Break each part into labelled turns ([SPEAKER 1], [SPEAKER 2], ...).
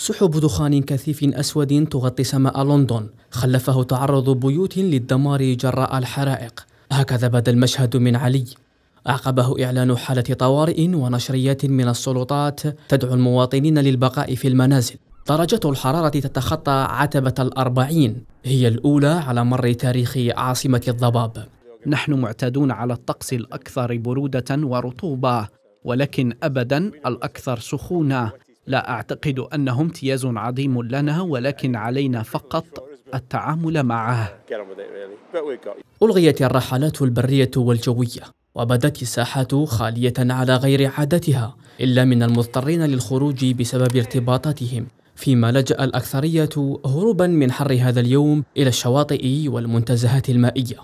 [SPEAKER 1] سحب دخان كثيف أسود تغطي سماء لندن خلفه تعرض بيوت للدمار جراء الحرائق هكذا بدا المشهد من علي أعقبه إعلان حالة طوارئ ونشريات من السلطات تدعو المواطنين للبقاء في المنازل درجة الحرارة تتخطى عتبة الأربعين هي الأولى على مر تاريخ عاصمة الضباب نحن معتادون على الطقس الأكثر برودة ورطوبة ولكن أبدا الأكثر سخونة لا اعتقد انه امتياز عظيم لنا ولكن علينا فقط التعامل معه الغيت الرحلات البريه والجويه وبدت الساحات خاليه على غير عادتها الا من المضطرين للخروج بسبب ارتباطاتهم فيما لجأ الأكثرية هروبا من حر هذا اليوم إلى الشواطئ والمنتزهات المائية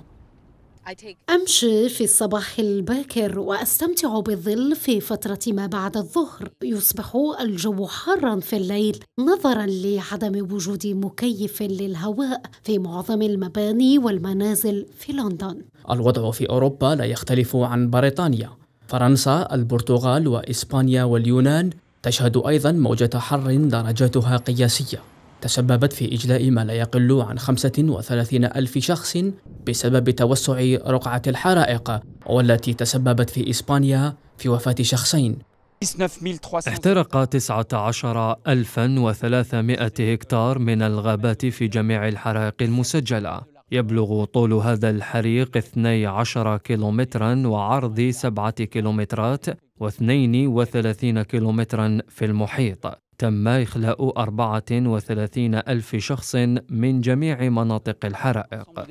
[SPEAKER 2] أمشي في الصباح الباكر وأستمتع بالظل في فترة ما بعد الظهر يصبح الجو حارا في الليل نظرا لعدم وجود مكيف للهواء في معظم المباني والمنازل في لندن
[SPEAKER 1] الوضع في أوروبا لا يختلف عن بريطانيا فرنسا البرتغال وإسبانيا واليونان تشهد أيضا موجة حر درجاتها قياسية تسببت في إجلاء ما لا يقل عن 35 ألف شخص بسبب توسع رقعة الحرائق والتي تسببت في إسبانيا في وفاة شخصين
[SPEAKER 3] احترق 19300 هكتار من الغابات في جميع الحرائق المسجلة يبلغ طول هذا الحريق 12 كيلومترا وعرض 7 كيلومترات و32 كيلومترا في المحيط تم إخلاء 34 ألف شخص من جميع مناطق الحرائق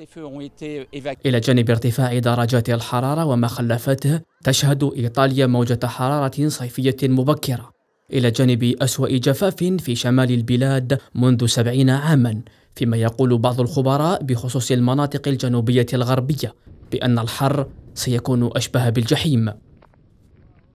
[SPEAKER 1] إلى جانب ارتفاع درجات الحرارة وما خلفته تشهد إيطاليا موجة حرارة صيفية مبكرة إلى جانب أسوأ جفاف في شمال البلاد منذ سبعين عاما فيما يقول بعض الخبراء بخصوص المناطق الجنوبية الغربية بأن الحر سيكون أشبه بالجحيم